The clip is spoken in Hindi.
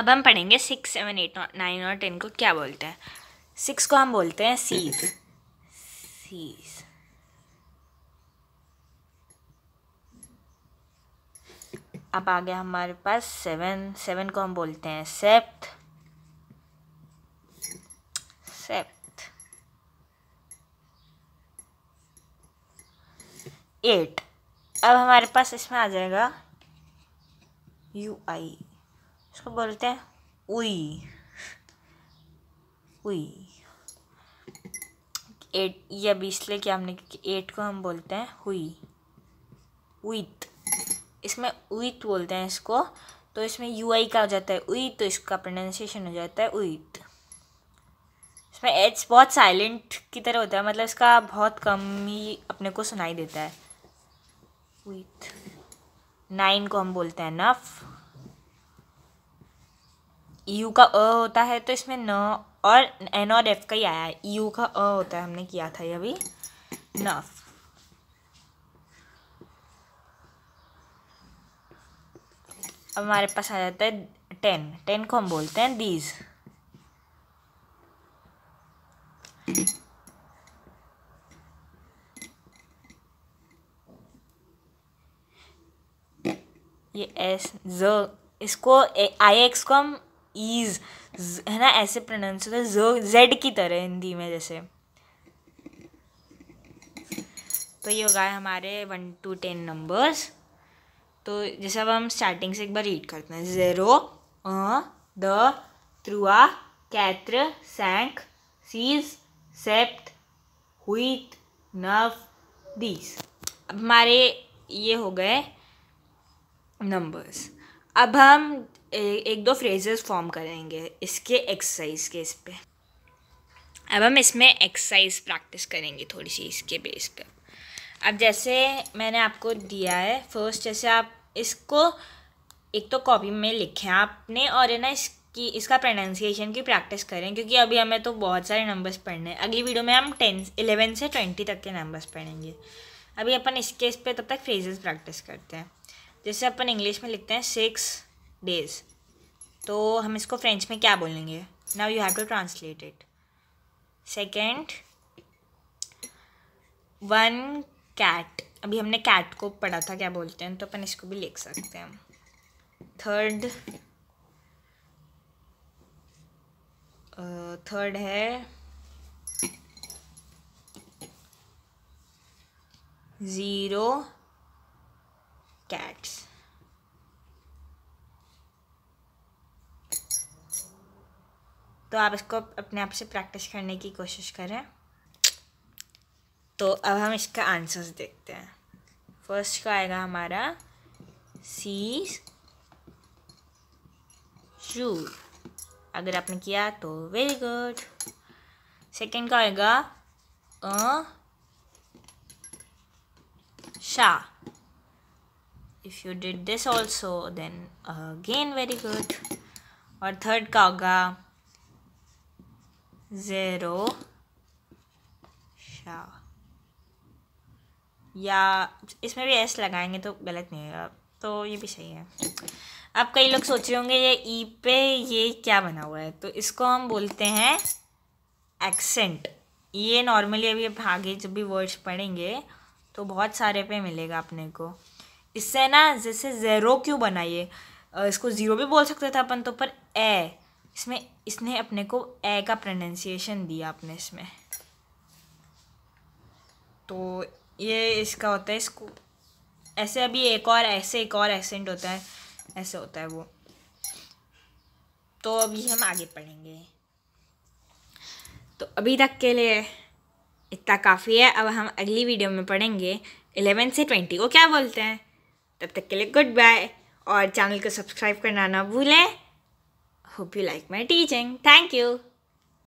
अब हम पढ़ेंगे सिक्स सेवन एट नाइन और टेन को क्या बोलते हैं सिक्स को हम बोलते हैं सीज सीज अब आ गया हमारे पास सेवन सेवन को हम बोलते हैं सेप्थ सेप्थ एट अब हमारे पास इसमें आ जाएगा यू आई इसको बोलते हैं उई उई एट ये अभी इसलिए कि हमने एट को हम बोलते हैं हुई उइत इसमें उइत बोलते हैं इसको तो इसमें यू आई का हो जाता है उई तो इसका प्रोनाउंसिएशन हो जाता है उइ इसमें एच बहुत साइलेंट की तरह होता है मतलब इसका बहुत कम ही अपने को सुनाई देता है उइत नाइन को हम बोलते हैं नफ़ यू e का अ होता है तो इसमें न और एन और एफ का ही आया है यू e का अ होता है हमने किया था ये अभी नफ अब हमारे पास आ जाता है टेन टेन को हम बोलते हैं दीज ये एस ज इसको आई एक्स को हम ईज है ना ऐसे प्रोनाउंस होता है जेड की तरह हिंदी में जैसे तो ये होगा हमारे वन टू टेन नंबर्स तो जैसे अब हम स्टार्टिंग से एक बार रीड करते हैं ज़ेरो अ द त्रुआ कैत्र सैंक सीज सेप्त हुईत नव दीस अब हमारे ये हो गए नंबर्स अब हम एक दो फ्रेजेस फॉर्म करेंगे इसके एक्सरसाइज के इस पर अब हम इसमें एक्सरसाइज प्रैक्टिस करेंगे थोड़ी सी इसके बेस पर अब जैसे मैंने आपको दिया है फर्स्ट जैसे आप इसको एक तो कॉपी में लिखें आपने और है ना इसकी इसका प्रोनाउंसिएशन की प्रैक्टिस करें क्योंकि अभी हमें तो बहुत सारे नंबर्स पढ़ने हैं अगली वीडियो में हम टेन इलेवन से ट्वेंटी तक के नंबर्स पढ़ेंगे अभी अपन इसके इस पर तब तक फ्रेजेस प्रैक्टिस करते हैं जैसे अपन इंग्लिश में लिखते हैं सिक्स डेज तो हम इसको फ्रेंच में क्या बोलेंगे now you have to translate it second one cat अभी हमने कैट को पढ़ा था क्या बोलते हैं तो अपन इसको भी लिख सकते हैं थर्ड थर्ड है ज़ीरो cats तो आप इसको अपने आप से प्रैक्टिस करने की कोशिश करें तो अब हम इसका आंसर्स देखते हैं फर्स्ट का आएगा हमारा सी शू अगर आपने किया तो वेरी गुड सेकेंड का आएगा अ शाह if you did this also then again uh, very good और थर्ड का होगा ज़ेरो या इसमें भी एस लगाएंगे तो गलत नहीं होगा तो ये भी सही है अब कई लोग सोच रहे होंगे ये ई e पे ये क्या बना हुआ है तो इसको हम बोलते हैं एक्सेंट ये नॉर्मली अभी आगे जब भी वर्ड्स पढ़ेंगे तो बहुत सारे पे मिलेगा अपने को इससे ना जैसे ज़ेरो क्यों बनाइए इसको ज़ीरो भी बोल सकते थे अपन तो पर ए इसमें इसने अपने को ए का प्रोनाउंसिएशन दिया आपने इसमें तो ये इसका होता है इसको ऐसे अभी एक और ऐसे एक और एक्सेंट होता है ऐसे होता है वो तो अभी हम आगे पढ़ेंगे तो अभी तक के लिए इतना काफ़ी है अब हम अगली वीडियो में पढ़ेंगे एलेवन से ट्वेंटी को क्या बोलते हैं तब तक के लिए गुड बाय और चैनल को सब्सक्राइब करना ना भूलें hope you like my teaching thank you